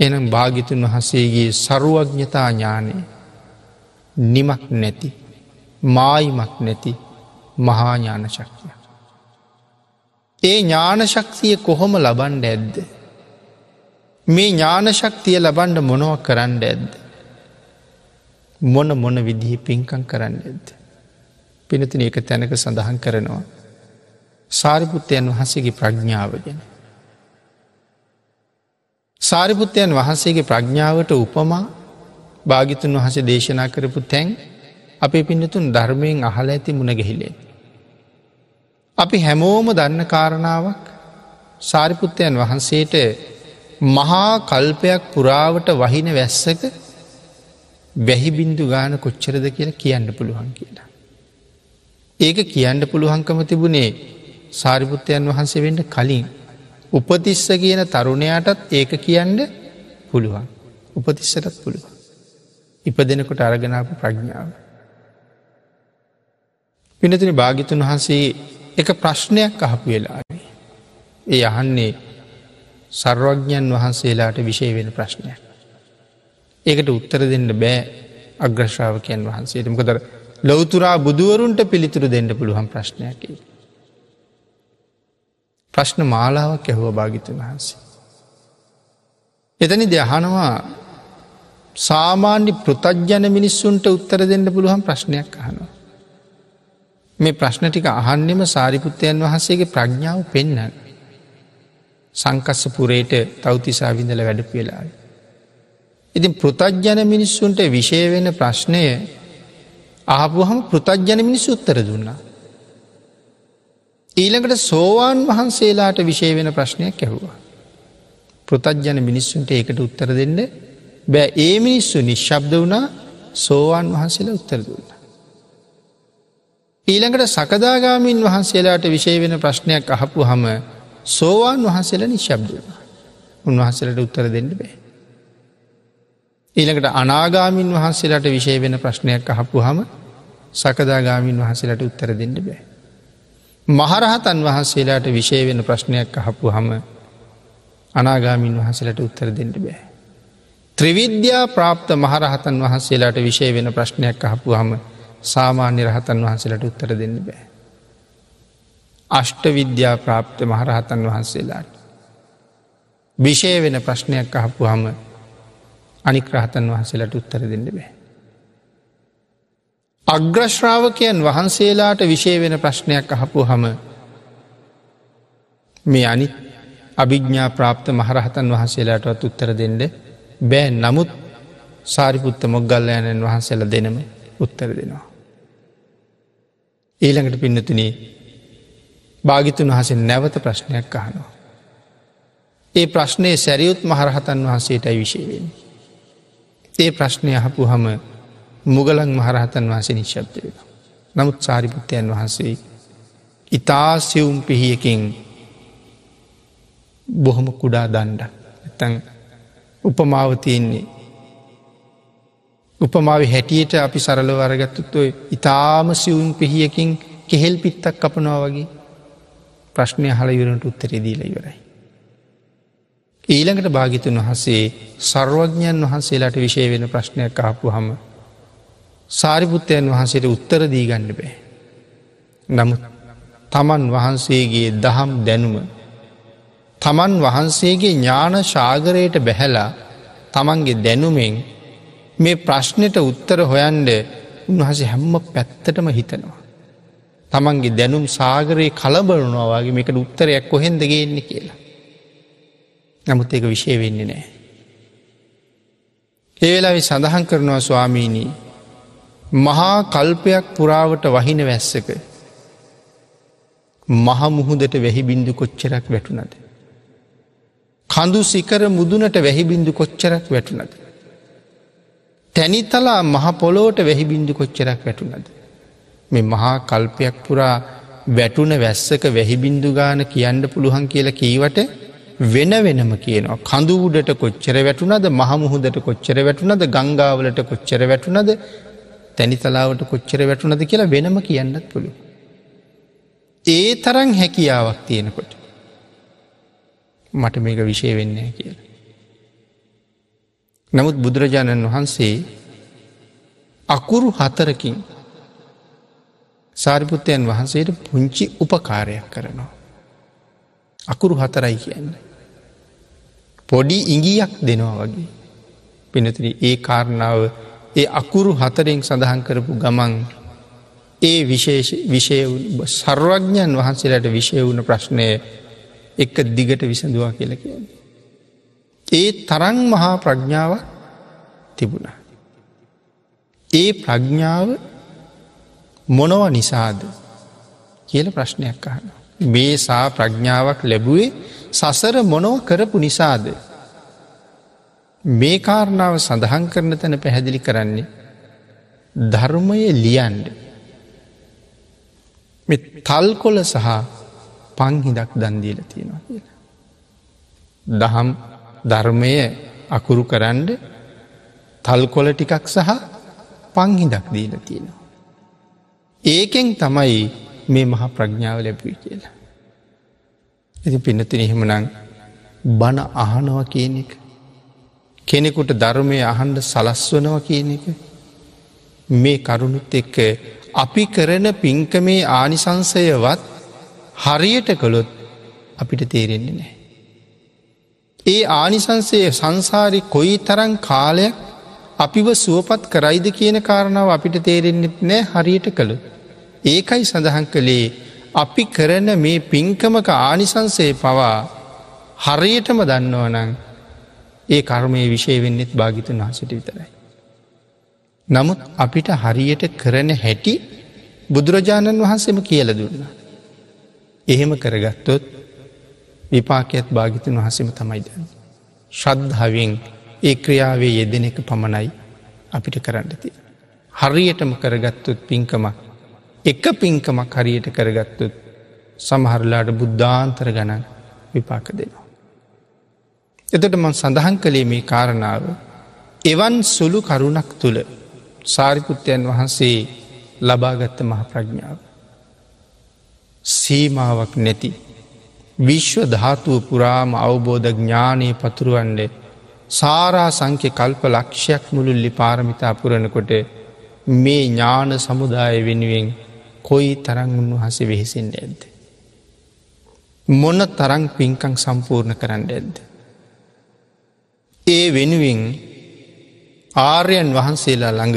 එනම් භාගිතුන් වහසේගේ සරුවඥතා ඥානය නිමක් නැති මායිමක් නැති මහාඥාන ශක්තිය. ඒ ඥානශක්තිය කොහොම ලබන්ඩ ඇද්ද. මේ ඥානශක්තිය ලබන්ඩ මොනව කරන්න ඇද්ද. මොන මොන විදිහ පින්කං කරන්න ඇද්ද. පිනතින එක තැනක සඳහන් කරනවා. සාරිපුත්තයන් වහන්සේගේ ප්‍රඥාව ගැන. සාරිපුත්තයන් වහන්සේගේ ප්‍රඥාවට උපමා භාගිතුන් වහසේ දේශනා කරපු තැන් අපේ පින්නතුන් ධර්මයෙන් අහල ඇති මුණගැහිලේ. අපි හැමෝම දන්න කාරණාවක් සාරිපුත්තයන් වහන්සේට මහා කල්පයක් පුරාවට වහින වැස්සක වැහිබින්දු ගාන කොච්චරද කියලා කියන්න පුළුවන් කියලා. ඒක කියන්න පුළුවන්කම තිබුණේ සාරිපුත්තයන් වහන්සේ වෙන්ට කලින්. උපතිස්ස කියන තරුණයාටත් ඒක කියන්න පුළුවන්. උපතිස්සටත් පුළුවන්. ඉපදෙනකොට අරගෙනාපු ප්‍රඥාව. පිනතින භාගිතුන් වහන්සේ එක ප්‍රශ්නයක් අහපු වෙලා. ඒ අහන්නේ සර්වඥන් වහන්සේලාට විශෂය වෙන ප්‍රශ්නයක්. ඒකට උත්තර දෙන්න බෑ අග්‍රශ්ාවකයන් වහන්සේටමකදර ලොවතුරා බුදුවරුන්ට පිළිතුරු දෙන්න පුළුවන් ප්‍රශ්නයකි. ප්‍රශ්න මාලාවක් ඇහුව භාගිතුන් වහන්සේ. එතනි දෙහනවා සාමාන්‍ය පෘතජ්ජන මිනිස්සුන්ට උත්තර දෙන්න පුළුවන් ප්‍රශ්නයක් අහනවා. මේ ප්‍රශ්න ටික අහන්නෙම සාරිපුත්තයන් වහන්සේගේ ප්‍රඥාව පෙන්නන්න. සංකස්ස පුරයට තවතිසා විඳල වැඩපු වෙලායි. ඉතින් පෘතජ්ජන මිනිස්සුන්ට විෂය වෙන ප්‍රශ්නය ආපුහම පෘතජ්ජන මිනිස් උත්තර දුන්නා. ඊළඟට සෝවාන් වහන්සේලාට විශේ වෙන ප්‍රශ්නයක් ඇහුවා. පෘතජ්ජන මිනිස්සුන්ට ඒකට උත්තර දෙන්න බෑ ඒ මිනිස්සු නිශ්ශබ්ද වුණා සෝවාන් වහන්සේලා උත්තර දුන්න. ඊළඟට සකදාගාමීන් වහන්සේලාට විශේ වෙන ප්‍රශ්නයක් අහපු හම සෝවාන් වහන්සේල නිශ්ශබ්ද වුණා. උන්වහන්සේලට උත්තර දෙන්න බෑ. ඊළඟට අනාගාමින් වහන්සේලාට විශේ වෙන ප්‍රශ්නයක් අහපු හම සකදාගාමීන් වහසලට උත්තර දෙන්න බෑ. මහරහතන් වහන්සේලාට විශය වෙන ප්‍රශ්නයක් අහපු හම අනාගාමීන් වහසලට උත්තර දෙන්න බෑ. ත්‍රවිද්‍යා ප්‍රාප්ත මහරහතන් වහන්සේලාට විශය වෙන ප්‍රශ්නයක් අහපු හම සාමාන්‍ය රහතන් වහන්සලට උත්තර දෙන්න බෑ. අෂ්ට විද්‍යා ප්‍රාප්ත මහරහතන් වහන්සේලාට. විෂය වෙන ප්‍රශ්නයක් අහපු හම අනික්‍රහතන් වහන්සේලට උත්තර දෙන්න බෑ. අග්‍රශ්‍රාවකයන් වහන්සේලාට විෂය වෙන ප්‍රශ්නයක් අහපු හම මේ අනි අභිග්ඥා ප්‍රාප්ත මහරහතන් වහන්සේලාටත් උත්තර දෙෙන්ඩ බෑ නමුත් සාරිපුත්ත මොග්ගල්ලයණන් වහන්සේල දෙනම උත්තර දෙනවා. ඊළඟට පින්නතුන භාගිතුන් වහසේ නැවත ප්‍රශ්නයක් අහනවා. ඒ ප්‍රශ්නය සැරියුත් මහරහතන් වහන්සේටයි විශේවෙන්. ඒ ප්‍රශ්නය අහපු හම මුගලන් මහරහතන් වහසේ නිශ්ශබ්ද වෙන. නමුත් සාරිපුත්තයන් වහන්සේ ඉතාසිවුම් පිහියකින් බොහොම කුඩා දණ්ඩ ඇතැන් උපමාවතියන්නේ. උපමාව හැටියට අපි සරල වරගත්තුත්වයි ඉතාම සිවුම් පිහියකින් කෙහෙල් පිත්තක් කපනවා වගේ ප්‍රශ්නය හල යුරට උත්තරෙදීල ඉවරයි. ඊළඟට භාගිතුන් වහසේ සර්වඥන් වහන්සේලාට විශය වෙන ප්‍රශ්නයක් කාපු හම සාරිපුත්තයන් වහන්සේට උත්තර දී ගන්න බෑ. නමුත් තමන් වහන්සේගේ දහම් දැනුම. තමන් වහන්සේගේ ඥාන ශාගරයට බැහැලා තමන්ගේ දැනුමෙන් මේ ප්‍රශ්නයට උත්තර හොයන්ඩ උන්වහසේ හැම්ම පැත්තටම හිතනවා. තමන්ගේ දැනුම් සාගරයේ කලබලනවාගේ මේකට උත්තරයක් කොහෙන්ද ගේන්නේ කියලා. නමුත් ඒක විශය වෙන්නේ නෑ. ඒවෙලා සඳහන් කරනවා ස්වාමීනී මහා කල්පයක් පුරාවට වහින වැස්සක මහමුහුදට වැහිබින්දු කොච්චරක් වැටුනද. කඳු සිකර මුදුනට වැහිබින්දු කොච්චරක් වැටුනද. තැනිතලා මහපොලෝට වැහිබින්දු කොච්චරක් වැටුනද. මේ මහා කල්පයක් පුරා වැටුන වැස්සක වැහිබින්දු ගාන කියන්න පුළුවන් කියලා කීවට වෙන වෙනම කියනවා. කඳු උඩට කොච්චර වැටුනද මහමුහුදට කොච්චර වැටුනද ගංගාවලට කොච්චර වැටුනද තැනිතලාවට කොච්චර වැටුනද කියලා වෙනම කියන්නත් පුළු. ඒ තරන් හැකියාවක් තියෙනකොට. මට මේක විෂය වෙන්නේ කියලා. නමුත් බුදුරජාණන් වහන්සේ අකුරු හතරකින් සාරිපුත්තයන් වහන්සේට පුංචි උපකාරයක් කරනවා. අකුරු හතරයි කියන්න. පොඩි ඉඟියක් දෙනවා වගේ. පිනතිරි ඒ කාරණාව ඒ අකුරු හතරෙන් සඳහන් කරපු ගමන් ඒ සර්වඥන් වහන්සේලට විෂය වුණ ප්‍රශ්නය එක දිගට විසඳවා කියලකෙන්. ඒ තරන් මහා ප්‍රඥාව තිබුණ. ඒ ප්‍රඥාව මොනව නිසාද කියල ප්‍රශ්නයක් අහන. මේ සා ප්‍රඥාවක් ලැබුවේ සසර මොනෝ කරපු නිසාද මේ කාරණාව සඳහන් කරන තැන පැහැදිලි කරන්නේ ධර්මය ලියන්ඩ මෙ තල් කොල සහ පංහිදක් දන්දීල තියෙනවා කියලා. දහම් ධර්මය අකුරු කරන්ඩ තල් කොල ටිකක් සහ පංහිදක් දීල තියෙනවා. ඒකෙන් තමයි මේ මහ ප්‍රඥාව ලැබී කියලා. ඇති පිනතින එහෙමනං බණ අහනව කියන එක කෙනෙකුට ධර්මය අහන්ඩ සලස්වනවා කියන එක මේ කරුණුත් එක්ක අපි කරන පින්කමේ ආනිසංසයවත් හරියට කළොත් අපිට තේරෙන්නේ නෑ. ඒ ආනිසංසය සංසාරි කොයි තරන් කාලයක් අපිව සුවපත් කරයිද කියන කාරණාව අපිට තේරෙන්න්නෙත් නෑ හරියට කළ. ඒකයි සඳහන් කළේ අපි කරන මේ පින්කමක ආනිසංසේ පවා හරියටම දන්නවනං ඒ කර්මය විෂය වෙන්නෙත් භාගිතුන් වහසට විතරයි. නමුත් අපිට හරියට කරන හැටි බුදුරජාණන් වහන්සේම කියල දුන්න. එහෙම කරගත්තොත් විපාකයත් භාගිතුන් වහසම තමයි දන්න. ශ්‍රද්ධාවෙන් ඒ ක්‍රියාවේ යෙදෙන එක පමණයි අපිට කරන්න තිය. හරියටම කරගත්තුත් පින්කමක් එක පින්කමක් හරියට කරගත්තුත් සමහරලාට බුද්ධාන්තර ගණන් විපාක දෙනවා. එතට මං සඳහන් කළේ මේ කාරණාව. එවන් සුළු කරුණක් තුළ සාරිපුත්තයන් වහන්සේ ලබාගත්ත මහ ප්‍රඥාව. සීමාවක් නැති. විශ්ව ධාතුව පුරාම අවබෝධ ඥානය පතුරුවන්ඩ සාරා සංක්‍ය කල්ප ලක්ෂයක් මුළුල්ලි පාරමිතා පුරණකොට මේ ඥාන සමුදාය වෙනුවෙන් කොයි තරං උන්වහසේ වෙහෙසිෙන් ඇද්ද. මොන තරං පින්කං සම්පූර්ණ කරන්න ඇද්ද. ඒ වෙනුවෙන් ආර්යන් වහන්සේලා ළඟ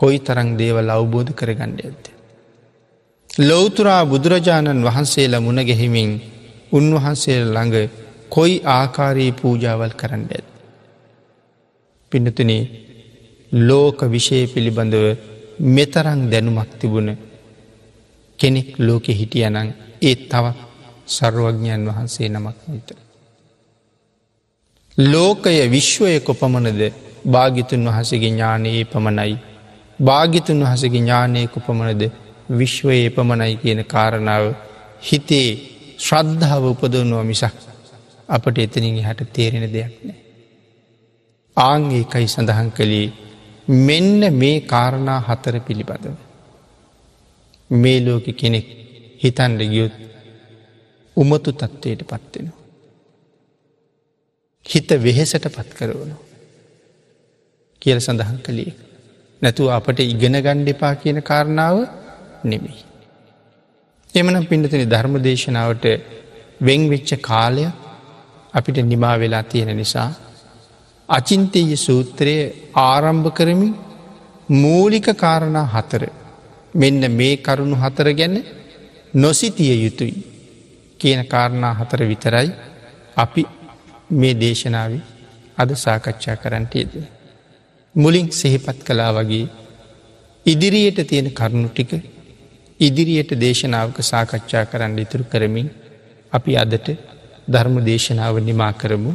කොයි තරං දේවල් අවබෝධ කරගණ්ඩ ඇත්ත. ලෝතුරා බුදුරජාණන් වහන්සේලා මුණ ගැහිමින් උන්වහන්සේ ළඟ කොයි ආකාරයේ පූජාවල් කරන්න ඇත්. පිනතුන ලෝක විෂය පිළිබඳව මෙතරං දැනුමක් තිබුණ කෙනෙක් ලෝකෙ හිටියනං ඒත් තවත් සර්ුවඥන් වහන්සේ නමක් විතර. ලෝකය විශ්වය කොපමණද භාගිතුන් වහසගේ ඥානයේ පමණයි. භාගිතුන් වහසගේ ඥානය කොපමණද විශ්වයේ පමණයි කියන කාරණාව හිතේ ශ්‍රද්ධාව උපදනුව මිසක් අපට එතනින් හට තේරෙන දෙයක් නෑ. ආංගේ කයි සඳහන් කළේ මෙන්න මේ කාරණා හතර පිළිබඳව. මේ ලෝක කෙනෙක් හිතන්ඩ ගියුත් උමතු තත්ත්වයට පත්වෙනවා. හිත වෙහෙසට පත් කරවනු. කියල සඳහන් කළේ. නැතු අපට ඉගෙන ගණ්ඩෙපා කියන කාරණාව නෙමෙයි. එමනම් පිඩතන ධර්ම දේශනාවට වෙංවෙච්ච කාලය අපිට නිමා වෙලා තියෙන නිසා. අචින්තය සූත්‍රයේ ආරම්භ කරමින් මූලික කාරණා හතර මෙන්න මේ කරුණු හතර ගැන නොසිතිය යුතුයි කියන කාරණා හතර විතරයි අපි මේ දේශනාව අද සාකච්ඡා කරන්නට යෙද. මුලින් සෙහිපත් කලා වගේ ඉදිරියට තියෙන කරුණු ටික ඉදිරියට දේශනාවක සාකච්ඡා කරන්න ඉතුරු කරමින් අපි අදට ධර්ම දේශනාව නිමා කරමු